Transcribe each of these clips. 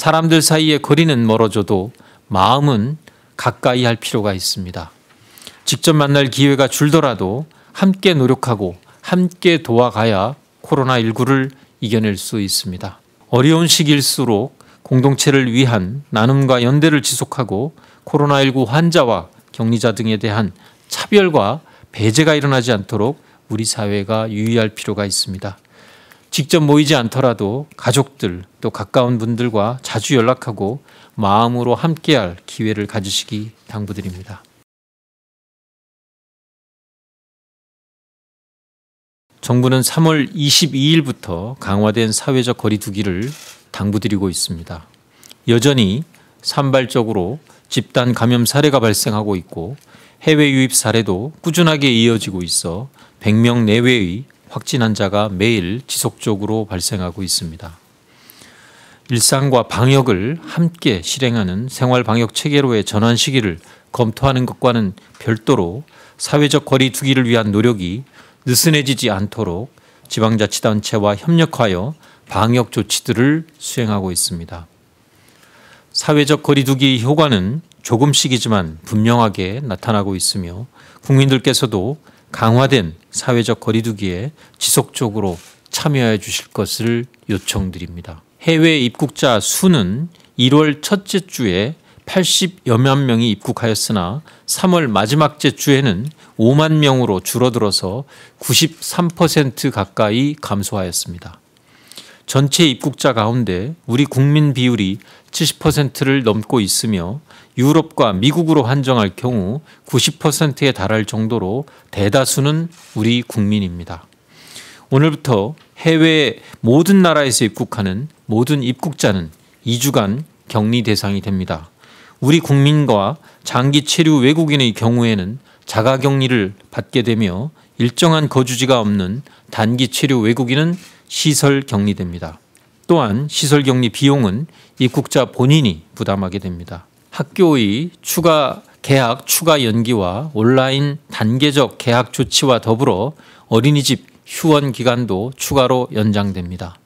사람들 사이의 거리는 멀어져도 마음은 가까이 할 필요가 있습니다. 직접 만날 기회가 줄더라도 함께 노력하고 함께 도와가야 코로나19를 이겨낼 수 있습니다. 어려운 시기일수록 공동체를 위한 나눔과 연대를 지속하고 코로나19 환자와 격리자 등에 대한 차별과 배제가 일어나지 않도록 우리 사회가 유의할 필요가 있습니다. 직접 모이지 않더라도 가족들 또 가까운 분들과 자주 연락하고 마음으로 함께할 기회를 가지시기 당부드립니다. 정부는 3월 22일부터 강화된 사회적 거리두기를 당부드리고 있습니다. 여전히 산발적으로 집단 감염 사례가 발생하고 있고 해외 유입 사례도 꾸준하게 이어지고 있어 100명 내외의 확진 환자가 매일 지속적으로 발생하고 있습니다. 일상과 방역을 함께 실행하는 생활 방역 체계로의 전환 시기를 검토하는 것과는 별도로 사회적 거리두기를 위한 노력이 느슨해지지 않도록 지방자치단체와 협력하여 방역 조치들을 수행하고 있습니다. 사회적 거리두기 효과는 조금씩이지만 분명하게 나타나고 있으며 국민들께서도 강화된 사회적 거리두기에 지속적으로 참여해 주실 것을 요청드립니다. 해외 입국자 수는 1월 첫째 주에 80여만 명이 입국하였으나 3월 마지막째 주에는 5만 명으로 줄어들어서 93% 가까이 감소하였습니다. 전체 입국자 가운데 우리 국민 비율이 70%를 넘고 있으며 유럽과 미국으로 한정할 경우 90%에 달할 정도로 대다수는 우리 국민입니다. 오늘부터 해외 모든 나라에서 입국하는 모든 입국자는 2주간 격리 대상이 됩니다. 우리 국민과 장기 체류 외국인의 경우에는 자가 격리를 받게 되며 일정한 거주지가 없는 단기 체류 외국인은 시설 격리됩니다. 또한 시설 격리 비용은 입국자 본인이 부담하게 됩니다. 학교의 추가 계약 추가 연기와 온라인 단계적 계약 조치와 더불어 어린이집 휴원 기간도 추가로 연장됩니다.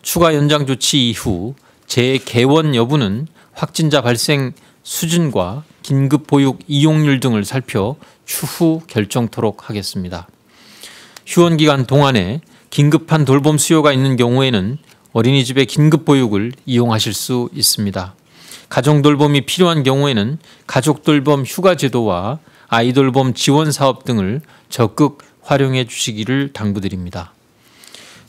추가 연장 조치 이후 재개원 여부는 확진자 발생 수준과 긴급 보육 이용률 등을 살펴 추후 결정토록 하겠습니다. 휴원 기간 동안에 긴급한 돌봄 수요가 있는 경우에는 어린이집의 긴급 보육을 이용하실 수 있습니다. 가정 돌봄이 필요한 경우에는 가족 돌봄 휴가 제도와 아이 돌봄 지원 사업 등을 적극 활용해 주시기를 당부드립니다.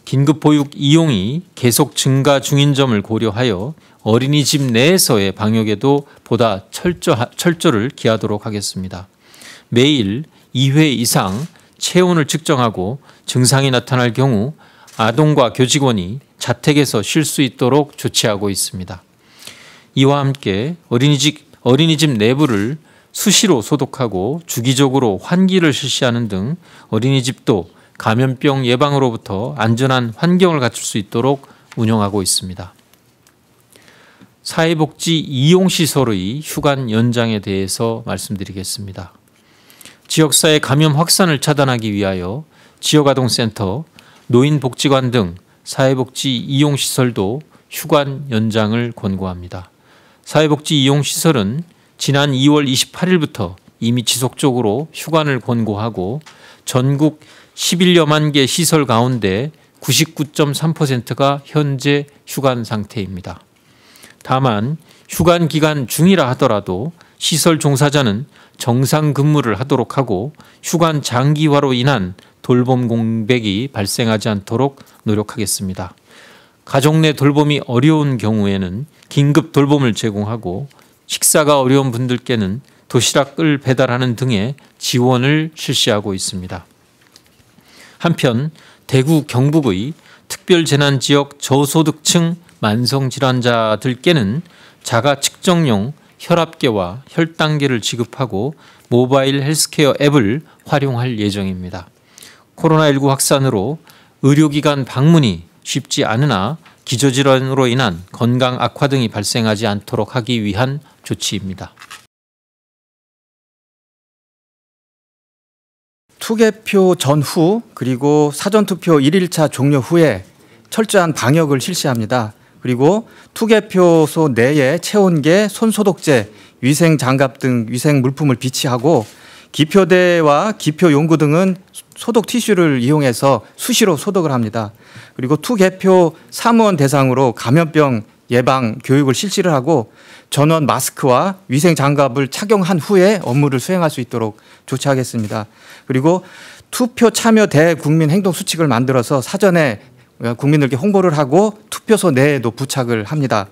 긴급 보육 이용이 계속 증가 중인 점을 고려하여 어린이집 내에서의 방역에도 보다 철저, 철저를 기하도록 하겠습니다. 매일 2회 이상 체온을 측정하고 증상이 나타날 경우 아동과 교직원이 자택에서 쉴 수 있도록 조치하고 있습니다. 이와 함께 어린이집, 어린이집 내부를 수시로 소독하고 주기적으로 환기를 실시하는 등 어린이집도 감염병 예방으로부터 안전한 환경을 갖출 수 있도록 운영하고 있습니다. 사회복지 이용시설의 휴관 연장에 대해서 말씀드리겠습니다. 지역사회 감염 확산을 차단하기 위하여 지역아동센터, 노인복지관 등 사회복지 이용시설도 휴관 연장을 권고합니다. 사회복지 이용시설은 지난 2월 28일부터 이미 지속적으로 휴관을 권고하고 전국 11여만 개 시설 가운데 99.3%가 현재 휴관 상태입니다. 다만 휴관 기간 중이라 하더라도 시설 종사자는 정상 근무를 하도록 하고 휴관 장기화로 인한 돌봄 공백이 발생하지 않도록 노력하겠습니다. 가족 내 돌봄이 어려운 경우에는 긴급 돌봄을 제공하고 식사가 어려운 분들께는 도시락을 배달하는 등의 지원을 실시하고 있습니다. 한편 대구 경북의 특별재난지역 저소득층 만성질환자들께는 자가 측정용 혈압계와 혈당계를 지급하고 모바일 헬스케어 앱을 활용할 예정입니다. 코로나19 확산으로 의료기관 방문이 쉽지 않으나 기저질환으로 인한 건강 악화 등이 발생하지 않도록 하기 위한 조치입니다. 투개표 전후 그리고 사전투표 1일차 종료 후에 철저한 방역을 실시합니다. 그리고 투개표소 내에 체온계, 손소독제, 위생 장갑 등 위생 물품을 비치하고 기표대와 기표 용구 등은 소독 티슈를 이용해서 수시로 소독을 합니다. 그리고 투개표 사무원 대상으로 감염병 예방 교육을 실시를 하고 전원 마스크와 위생 장갑을 착용한 후에 업무를 수행할 수 있도록 조치하겠습니다. 그리고 투표 참여 대국민 행동 수칙을 만들어서 사전에 그러니까 국민들께 홍보를 하고 투표소 내에도 부착을 합니다.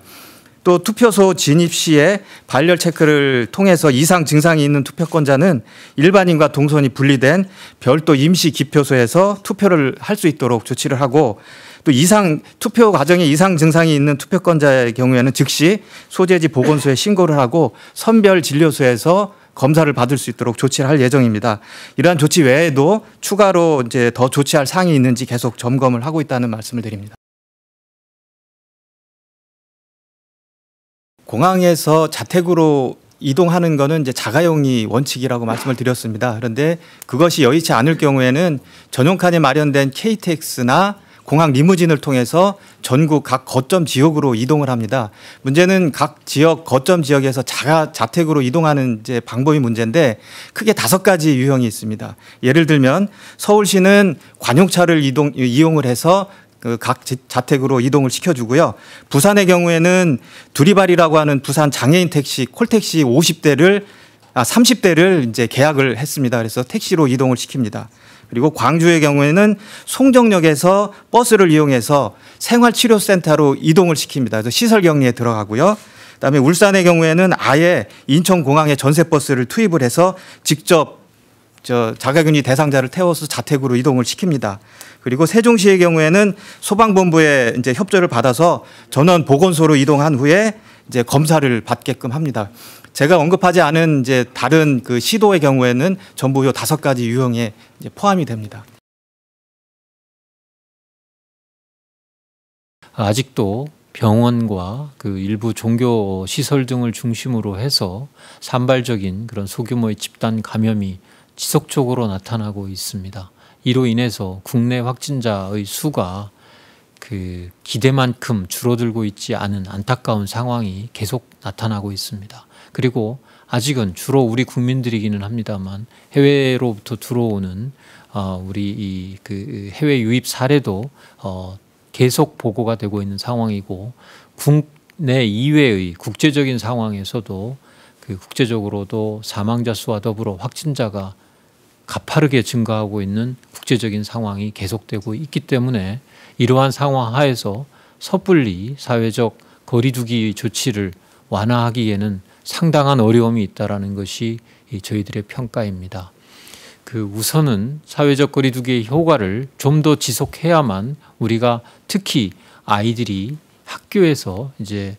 또 투표소 진입 시에 발열 체크를 통해서 이상 증상이 있는 투표권자는 일반인과 동선이 분리된 별도 임시 기표소에서 투표를 할 수 있도록 조치를 하고 또 이상 투표 과정에 이상 증상이 있는 투표권자의 경우에는 즉시 소재지 보건소에 신고를 하고 선별 진료소에서 검사를 받을 수 있도록 조치를 할 예정입니다. 이러한 조치 외에도 추가로 이제 더 조치할 사항이 있는지 계속 점검을 하고 있다는 말씀을 드립니다. 공항에서 자택으로 이동하는 거는 자가용이 원칙이라고 말씀을 드렸습니다. 그런데 그것이 여의치 않을 경우에는 전용칸에 마련된 KTX나 공항 리무진을 통해서 전국 각 거점 지역으로 이동을 합니다. 문제는 각 지역 거점 지역에서 자가 자택으로 이동하는 이제 방법이 문제인데 크게 다섯 가지 유형이 있습니다. 예를 들면 서울시는 관용차를 이동 이용을 해서 그각 자택으로 이동을 시켜주고요. 부산의 경우에는 두리발이라고 하는 부산 장애인 택시 콜택시 50대를 아 30대를 이제 계약을 했습니다. 그래서 택시로 이동을 시킵니다. 그리고 광주의 경우에는 송정역에서 버스를 이용해서 생활치료센터로 이동을 시킵니다. 그래서 시설 격리에 들어가고요. 그다음에 울산의 경우에는 아예 인천공항에 전세버스를 투입을 해서 직접 저 자가격리 대상자를 태워서 자택으로 이동을 시킵니다. 그리고 세종시의 경우에는 소방본부의 이제 협조를 받아서 전원 보건소로 이동한 후에 이제 검사를 받게끔 합니다. 제가 언급하지 않은 이제 다른 그 시도의 경우에는 전부 요 다섯 가지 유형에 포함이 됩니다. 아직도 병원과 그 일부 종교 시설 등을 중심으로 해서 산발적인 그런 소규모의 집단 감염이 지속적으로 나타나고 있습니다. 이로 인해서 국내 확진자의 수가 그 기대만큼 줄어들고 있지 않은 안타까운 상황이 계속 나타나고 있습니다. 그리고 아직은 주로 우리 국민들이기는 합니다만 해외로부터 들어오는 어, 우리 이그 해외 유입 사례도 어, 계속 보고가 되고 있는 상황이고 국내 이외의 국제적인 상황에서도 그 국제적으로도 사망자 수와 더불어 확진자가 가파르게 증가하고 있는 국제적인 상황이 계속되고 있기 때문에 이러한 상황 하에서 섣불리 사회적 거리두기 조치를 완화하기에는 상당한 어려움이 있다라는 것이 저희들의 평가입니다. 그 우선은 사회적 거리두기의 효과를 좀 더 지속해야만 우리가 특히 아이들이 학교에서 이제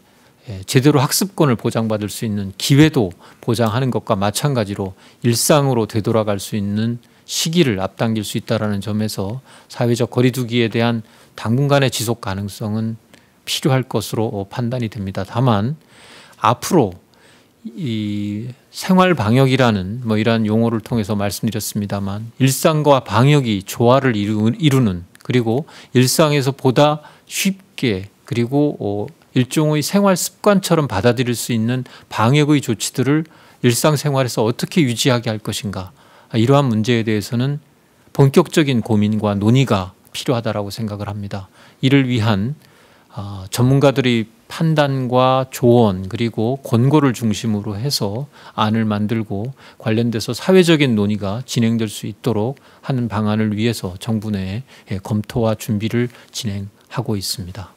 예, 제대로 학습권을 보장받을 수 있는 기회도 보장하는 것과 마찬가지로 일상으로 되돌아갈 수 있는 시기를 앞당길 수 있다라는 점에서 사회적 거리두기에 대한 당분간의 지속 가능성은 필요할 것으로 판단이 됩니다. 다만 앞으로 이 생활 방역이라는 뭐 이러한 용어를 통해서 말씀드렸습니다만 일상과 방역이 조화를 이루는 그리고 일상에서 보다 쉽게 그리고 어 일종의 생활 습관처럼 받아들일 수 있는 방역의 조치들을 일상생활에서 어떻게 유지하게 할 것인가 이러한 문제에 대해서는 본격적인 고민과 논의가 필요하다라고 생각을 합니다. 이를 위한 어, 전문가들의 판단과 조언 그리고 권고를 중심으로 해서 안을 만들고 관련돼서 사회적인 논의가 진행될 수 있도록 하는 방안을 위해서 정부 내에 예, 검토와 준비를 진행하고 있습니다.